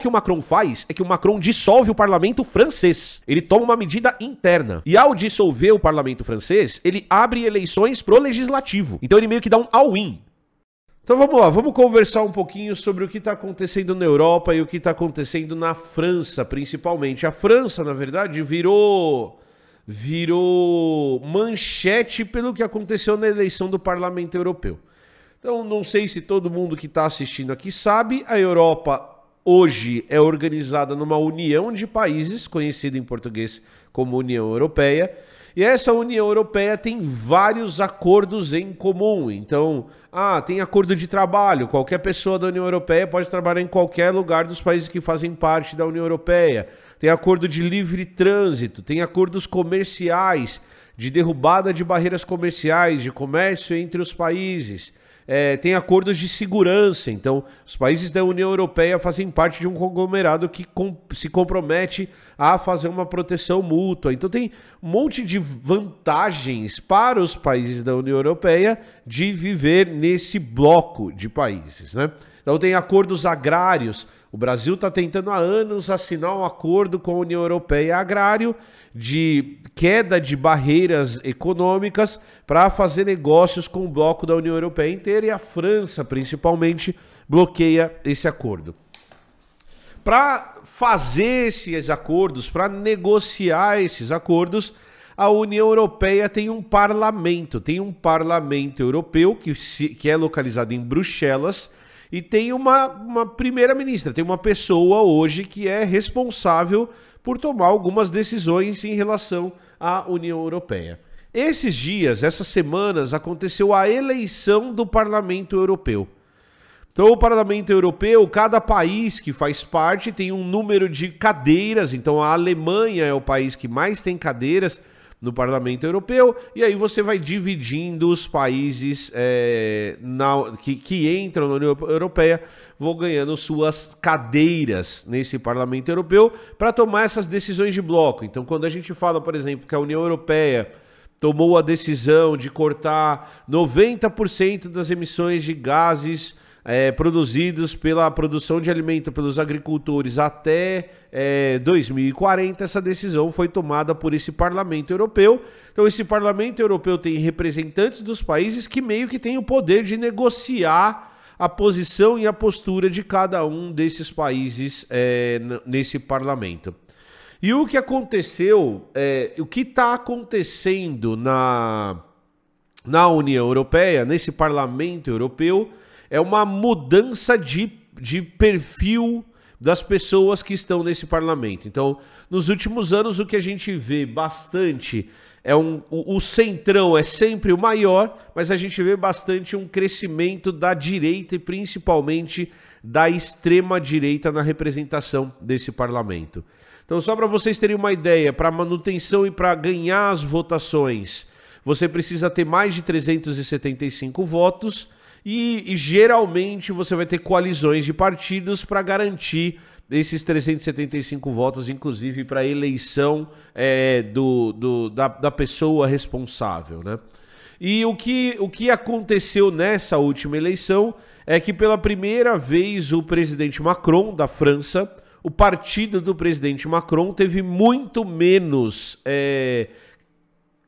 que o Macron faz é que o Macron dissolve o parlamento francês. Ele toma uma medida interna. E ao dissolver o parlamento francês, ele abre eleições pro legislativo. Então ele meio que dá um all-in então vamos lá, vamos conversar um pouquinho sobre o que está acontecendo na Europa e o que está acontecendo na França, principalmente. A França, na verdade, virou virou manchete pelo que aconteceu na eleição do Parlamento Europeu. Então, não sei se todo mundo que está assistindo aqui sabe, a Europa hoje é organizada numa união de países, conhecida em português como União Europeia, e essa União Europeia tem vários acordos em comum. Então, ah, tem acordo de trabalho. Qualquer pessoa da União Europeia pode trabalhar em qualquer lugar dos países que fazem parte da União Europeia. Tem acordo de livre trânsito, tem acordos comerciais, de derrubada de barreiras comerciais, de comércio entre os países é, tem acordos de segurança. Então, os países da União Europeia fazem parte de um conglomerado que com, se compromete a fazer uma proteção mútua. Então, tem um monte de vantagens para os países da União Europeia de viver nesse bloco de países. Né? Então, tem acordos agrários o Brasil está tentando há anos assinar um acordo com a União Europeia Agrário de queda de barreiras econômicas para fazer negócios com o bloco da União Europeia inteira e a França, principalmente, bloqueia esse acordo. Para fazer esses acordos, para negociar esses acordos, a União Europeia tem um parlamento, tem um parlamento europeu que, se, que é localizado em Bruxelas e tem uma, uma primeira-ministra, tem uma pessoa hoje que é responsável por tomar algumas decisões em relação à União Europeia. Esses dias, essas semanas, aconteceu a eleição do Parlamento Europeu. Então, o Parlamento Europeu, cada país que faz parte tem um número de cadeiras. Então, a Alemanha é o país que mais tem cadeiras no Parlamento Europeu, e aí você vai dividindo os países é, na, que, que entram na União Europeia, vão ganhando suas cadeiras nesse Parlamento Europeu para tomar essas decisões de bloco. Então, quando a gente fala, por exemplo, que a União Europeia tomou a decisão de cortar 90% das emissões de gases é, produzidos pela produção de alimento pelos agricultores até é, 2040, essa decisão foi tomada por esse Parlamento Europeu. Então, esse Parlamento Europeu tem representantes dos países que meio que tem o poder de negociar a posição e a postura de cada um desses países é, nesse parlamento. E o que aconteceu, é, o que está acontecendo na, na União Europeia, nesse parlamento europeu, é uma mudança de, de perfil das pessoas que estão nesse parlamento. Então, nos últimos anos, o que a gente vê bastante é um, o, o, centrão é sempre o maior, mas a gente vê bastante um crescimento da direita e principalmente da extrema direita na representação desse parlamento. Então, só para vocês terem uma ideia, para manutenção e para ganhar as votações, você precisa ter mais de 375 votos e, e geralmente você vai ter coalizões de partidos para garantir esses 375 votos, inclusive para a eleição é, do, do, da, da pessoa responsável, né? E o que, o que aconteceu nessa última eleição é que pela primeira vez o presidente Macron da França, o partido do presidente Macron teve muito menos é,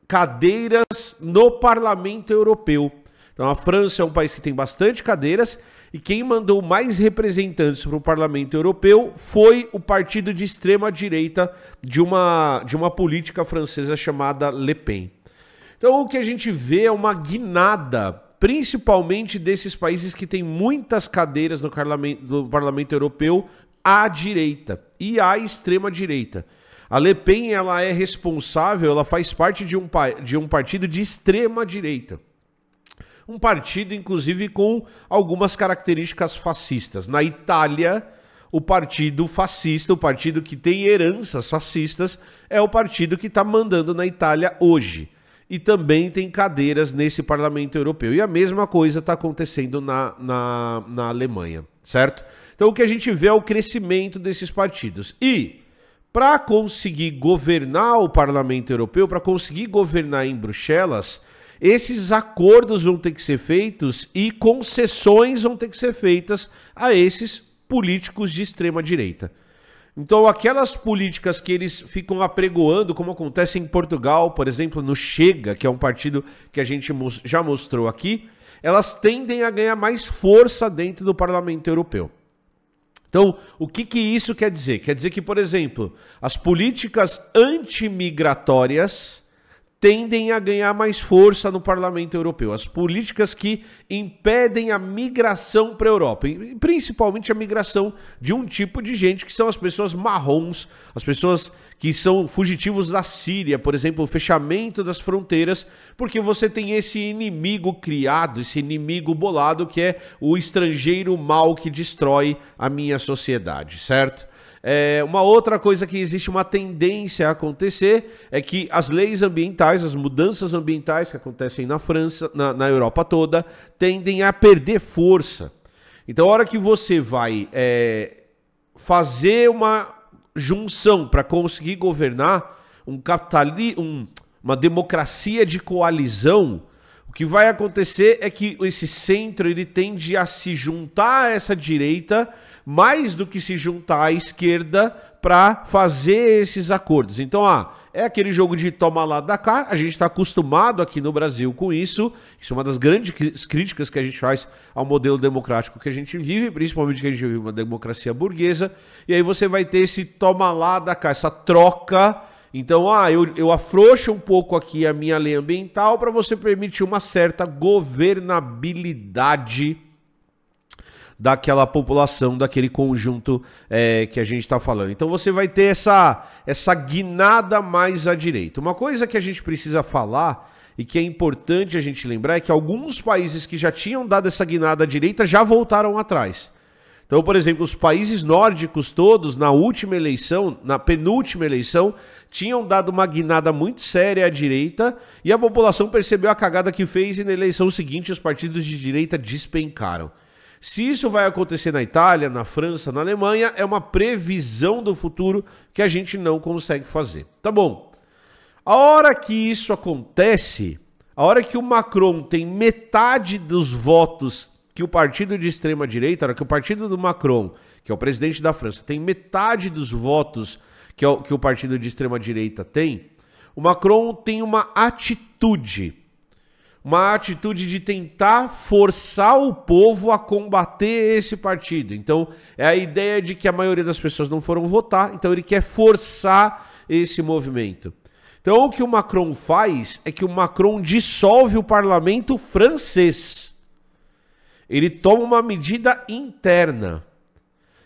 cadeiras no parlamento europeu. Então a França é um país que tem bastante cadeiras e quem mandou mais representantes para o parlamento europeu foi o partido de extrema direita de uma, de uma política francesa chamada Le Pen. Então o que a gente vê é uma guinada, principalmente desses países que têm muitas cadeiras no parlamento, no parlamento europeu à direita e à extrema direita. A Le Pen ela é responsável, ela faz parte de um, de um partido de extrema direita um partido inclusive com algumas características fascistas. Na Itália, o partido fascista, o partido que tem heranças fascistas, é o partido que está mandando na Itália hoje. E também tem cadeiras nesse parlamento europeu. E a mesma coisa está acontecendo na, na, na Alemanha, certo? Então o que a gente vê é o crescimento desses partidos. E para conseguir governar o parlamento europeu, para conseguir governar em Bruxelas, esses acordos vão ter que ser feitos e concessões vão ter que ser feitas a esses políticos de extrema direita. Então, aquelas políticas que eles ficam apregoando, como acontece em Portugal, por exemplo, no Chega, que é um partido que a gente já mostrou aqui, elas tendem a ganhar mais força dentro do parlamento europeu. Então, o que, que isso quer dizer? Quer dizer que, por exemplo, as políticas antimigratórias tendem a ganhar mais força no Parlamento Europeu. As políticas que impedem a migração para a Europa, principalmente a migração de um tipo de gente que são as pessoas marrons, as pessoas que são fugitivos da Síria, por exemplo, o fechamento das fronteiras, porque você tem esse inimigo criado, esse inimigo bolado que é o estrangeiro mal que destrói a minha sociedade, certo? É, uma outra coisa que existe uma tendência a acontecer é que as leis ambientais, as mudanças ambientais que acontecem na França, na, na Europa toda, tendem a perder força. Então, a hora que você vai é, fazer uma junção para conseguir governar um capitali um, uma democracia de coalizão, o que vai acontecer é que esse centro ele tende a se juntar a essa direita mais do que se juntar à esquerda para fazer esses acordos. Então, ah, é aquele jogo de toma lá da cá. A gente está acostumado aqui no Brasil com isso. Isso é uma das grandes críticas que a gente faz ao modelo democrático que a gente vive, principalmente que a gente vive uma democracia burguesa. E aí você vai ter esse toma lá da cá, essa troca então, ah, eu, eu afrouxo um pouco aqui a minha lei ambiental para você permitir uma certa governabilidade daquela população, daquele conjunto é, que a gente está falando. Então você vai ter essa, essa guinada mais à direita. Uma coisa que a gente precisa falar e que é importante a gente lembrar é que alguns países que já tinham dado essa guinada à direita já voltaram atrás. Então, por exemplo, os países nórdicos todos, na última eleição, na penúltima eleição, tinham dado uma guinada muito séria à direita e a população percebeu a cagada que fez e na eleição seguinte os partidos de direita despencaram. Se isso vai acontecer na Itália, na França, na Alemanha, é uma previsão do futuro que a gente não consegue fazer. Tá bom. A hora que isso acontece, a hora que o Macron tem metade dos votos que o partido de extrema direita, era que o partido do Macron, que é o presidente da França, tem metade dos votos que, é o, que o partido de extrema direita tem, o Macron tem uma atitude, uma atitude de tentar forçar o povo a combater esse partido. Então, é a ideia de que a maioria das pessoas não foram votar, então ele quer forçar esse movimento. Então, o que o Macron faz é que o Macron dissolve o parlamento francês ele toma uma medida interna.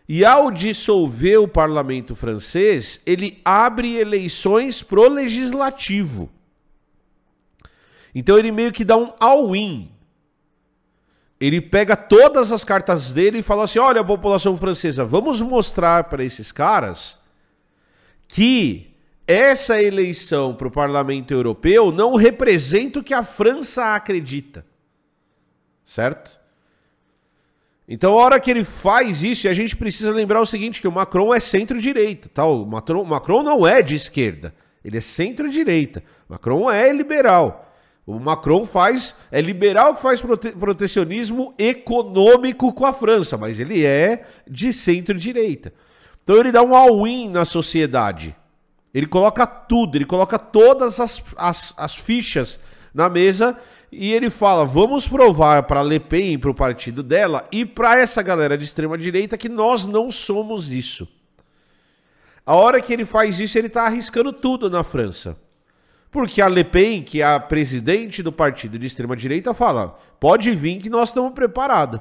E ao dissolver o parlamento francês, ele abre eleições pro legislativo. Então ele meio que dá um all-in. Ele pega todas as cartas dele e fala assim: "Olha, população francesa, vamos mostrar para esses caras que essa eleição para o parlamento europeu não representa o que a França acredita. Certo? Então, a hora que ele faz isso, a gente precisa lembrar o seguinte, que o Macron é centro-direita, tá? O Macron, Macron não é de esquerda, ele é centro-direita. Macron é liberal. O Macron faz, é liberal que faz prote, protecionismo econômico com a França, mas ele é de centro-direita. Então ele dá um all-in na sociedade. Ele coloca tudo, ele coloca todas as, as, as fichas na mesa e ele fala: vamos provar para Le Pen para o partido dela e para essa galera de extrema direita que nós não somos isso. A hora que ele faz isso, ele está arriscando tudo na França. Porque a Le Pen, que é a presidente do partido de extrema direita, fala: pode vir que nós estamos preparados.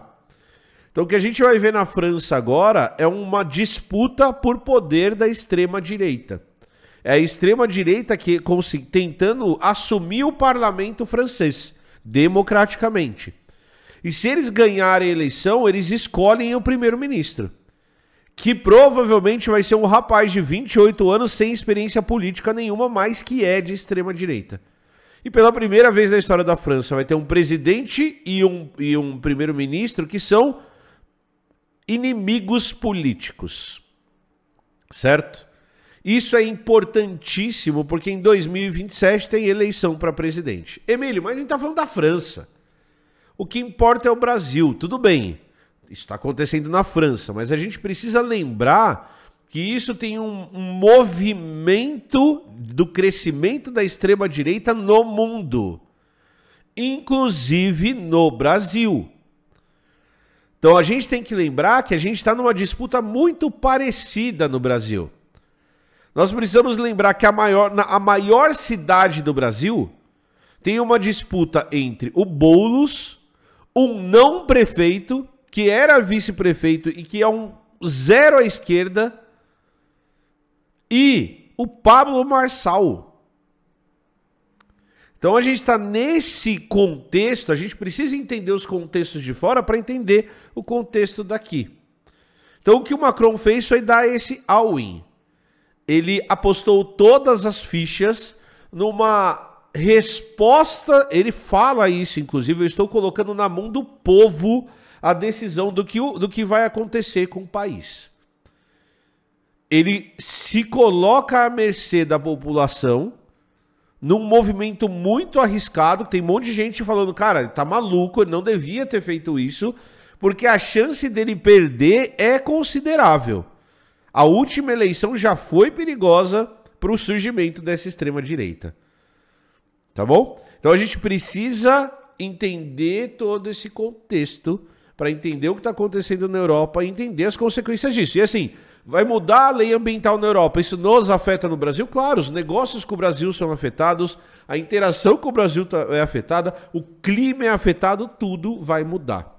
Então o que a gente vai ver na França agora é uma disputa por poder da extrema direita é a extrema direita que tentando assumir o parlamento francês democraticamente. E se eles ganharem a eleição, eles escolhem o primeiro-ministro, que provavelmente vai ser um rapaz de 28 anos sem experiência política nenhuma, mas que é de extrema direita. E pela primeira vez na história da França vai ter um presidente e um, e um primeiro-ministro que são inimigos políticos. Certo? Isso é importantíssimo porque em 2027 tem eleição para presidente. Emílio, mas a gente está falando da França. O que importa é o Brasil. Tudo bem, isso está acontecendo na França, mas a gente precisa lembrar que isso tem um, um movimento do crescimento da extrema-direita no mundo, inclusive no Brasil. Então a gente tem que lembrar que a gente está numa disputa muito parecida no Brasil. Nós precisamos lembrar que a maior, a maior cidade do Brasil tem uma disputa entre o Boulos, um não prefeito, que era vice-prefeito e que é um zero à esquerda, e o Pablo Marçal. Então a gente está nesse contexto, a gente precisa entender os contextos de fora para entender o contexto daqui. Então o que o Macron fez foi dar esse all-in ele apostou todas as fichas numa resposta. Ele fala isso, inclusive, eu estou colocando na mão do povo a decisão do que, do que vai acontecer com o país. Ele se coloca à mercê da população num movimento muito arriscado. Tem um monte de gente falando, cara, ele tá maluco, ele não devia ter feito isso, porque a chance dele perder é considerável a última eleição já foi perigosa para o surgimento dessa extrema direita. Tá bom? Então a gente precisa entender todo esse contexto para entender o que está acontecendo na Europa e entender as consequências disso. E assim, vai mudar a lei ambiental na Europa. Isso nos afeta no Brasil? Claro, os negócios com o Brasil são afetados, a interação com o Brasil tá, é afetada, o clima é afetado, tudo vai mudar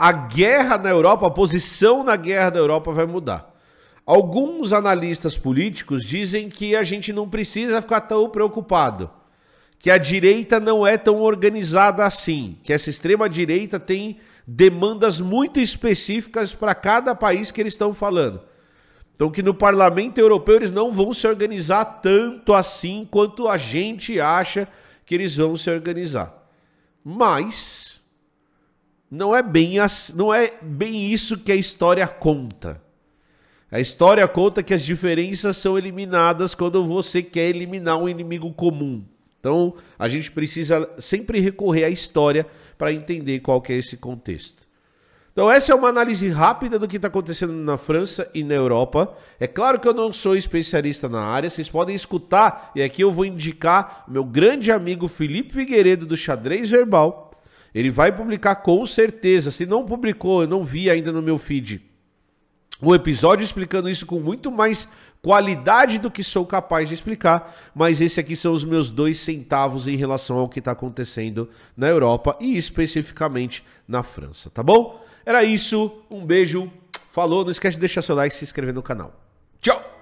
a guerra na Europa, a posição na guerra da Europa vai mudar. Alguns analistas políticos dizem que a gente não precisa ficar tão preocupado, que a direita não é tão organizada assim, que essa extrema direita tem demandas muito específicas para cada país que eles estão falando. Então que no parlamento europeu eles não vão se organizar tanto assim quanto a gente acha que eles vão se organizar. Mas não é bem não é bem isso que a história conta. A história conta que as diferenças são eliminadas quando você quer eliminar um inimigo comum. Então, a gente precisa sempre recorrer à história para entender qual que é esse contexto. Então, essa é uma análise rápida do que está acontecendo na França e na Europa. É claro que eu não sou especialista na área, vocês podem escutar, e aqui eu vou indicar meu grande amigo Felipe Figueiredo, do Xadrez Verbal, ele vai publicar com certeza. Se não publicou, eu não vi ainda no meu feed. Um episódio explicando isso com muito mais qualidade do que sou capaz de explicar, mas esse aqui são os meus dois centavos em relação ao que está acontecendo na Europa e especificamente na França, tá bom? Era isso, um beijo, falou, não esquece de deixar seu like e se inscrever no canal. Tchau!